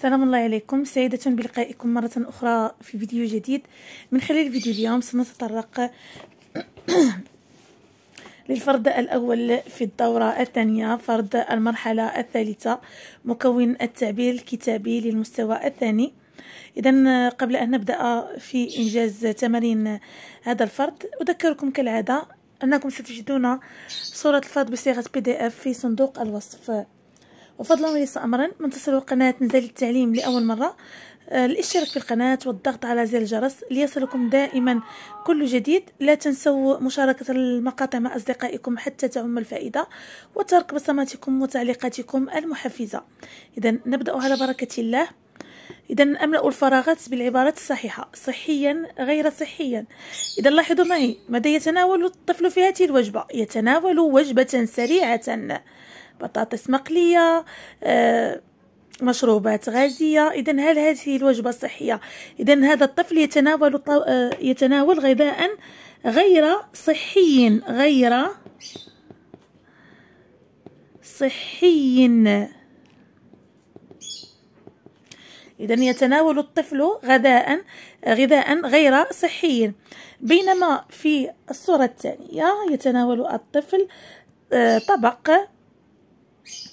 السلام الله عليكم سعيدة بلقائكم مرة أخرى في فيديو جديد من خلال فيديو اليوم سنتطرق للفرد الأول في الدورة الثانية فرد المرحلة الثالثة مكون التعبير الكتابي للمستوى الثاني إذا قبل أن نبدأ في إنجاز تمارين هذا الفرد أذكركم كالعادة أنكم ستجدون صورة الفرد بصيغة بي دي اف في صندوق الوصف وفضلا وليس أمرا من تصل قناة نزال التعليم لأول مرة آه، الاشتراك في القناة والضغط على زر الجرس ليصلكم دائما كل جديد لا تنسوا مشاركة المقاطع مع أصدقائكم حتى تعم الفائدة وترك بصماتكم وتعليقاتكم المحفزة إذا نبدأ على بركة الله إذا أملأ الفراغات بالعبارات الصحيحة صحيا غير صحيا إذا لاحظوا معي ماذا يتناول الطفل في هذه الوجبة يتناول وجبة سريعة بطاطس مقلية آه، مشروبات غازية إذا هل هذه الوجبة صحية إذا هذا الطفل يتناول آه، يتناول غذاء غير صحي غير صحي إذا يتناول الطفل غذاء غذاء غير صحي بينما في الصورة الثانية يتناول الطفل آه، طبق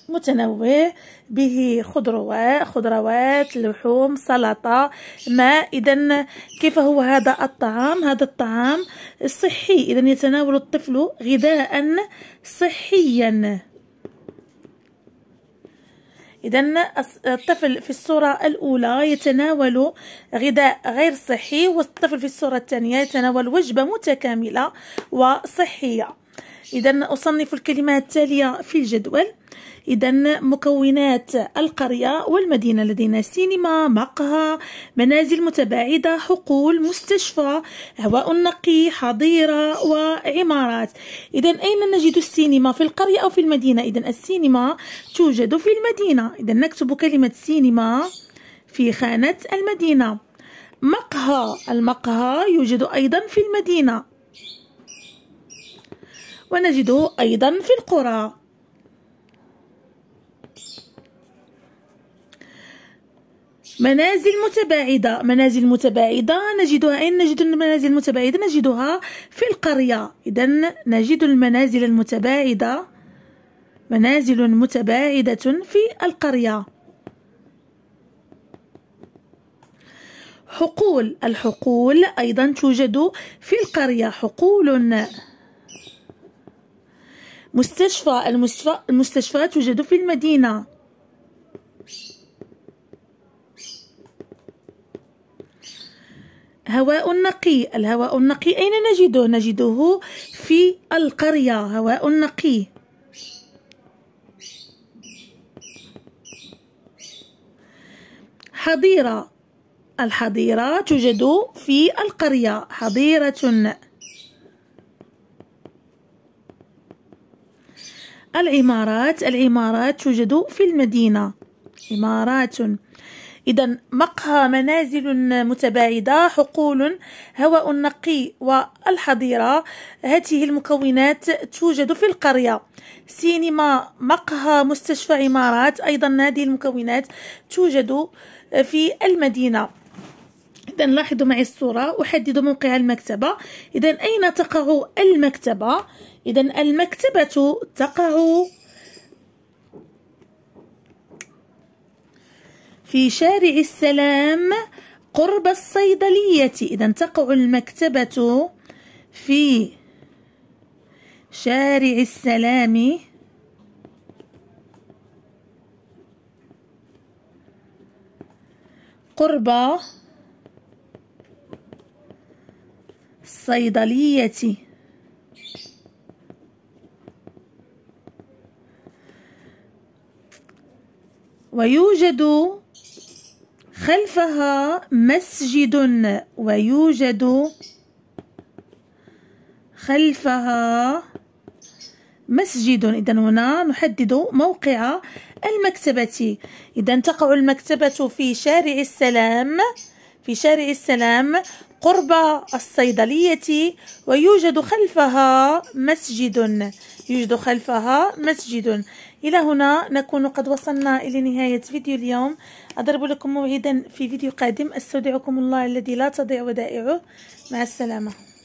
متنوع به خضروات خضروات لحوم سلطة ماء إذا كيف هو هذا الطعام هذا الطعام صحي إذا يتناول الطفل غذاء صحيا إذا الطفل في الصورة الأولى يتناول غذاء غير صحي والطفل في الصورة الثانية يتناول وجبة متكاملة وصحية إذا أصنف الكلمات التالية في الجدول إذا مكونات القرية والمدينة لدينا سينما مقهى منازل متباعدة حقول مستشفى هواء نقي حظيرة وعمارات إذا أين نجد السينما في القرية أو في المدينة إذا السينما توجد في المدينة إذا نكتب كلمة سينما في خانة المدينة مقهى المقهى يوجد أيضا في المدينة ونجده أيضا في القرى منازل متباعدة منازل متباعدة نجدها أين نجد المنازل المتباعدة نجدها في القرية إذا نجد المنازل المتباعدة منازل متباعدة في القرية حقول الحقول أيضا توجد في القرية حقول مستشفى المستشفى المستشفى توجد في المدينة هواء نقي الهواء النقي أين نجده؟ نجده في القرية هواء نقي حظيرة الحظيرة توجد في القرية حظيرة العمارات العمارات توجد في المدينة عمارات إذا مقهى منازل متباعدة حقول هواء نقي والحظيرة هذه المكونات توجد في القرية سينما مقهى مستشفى عمارات أيضا هذه المكونات توجد في المدينة إذا لاحظوا معي الصورة أحدد موقع المكتبة إذا أين تقع المكتبة إذا المكتبة تقع في شارع السلام قرب الصيدلية إذا تقع المكتبة في شارع السلام قرب الصيدلية ويوجد خلفها مسجد ويوجد خلفها مسجد إذا هنا نحدد موقع المكتبة إذا تقع المكتبة في شارع السلام في شارع السلام قرب الصيدلية ويوجد خلفها مسجد يوجد خلفها مسجد إلى هنا نكون قد وصلنا إلى نهاية فيديو اليوم أضرب لكم موعدا في فيديو قادم أستودعكم الله الذي لا تضيع ودائعه مع السلامة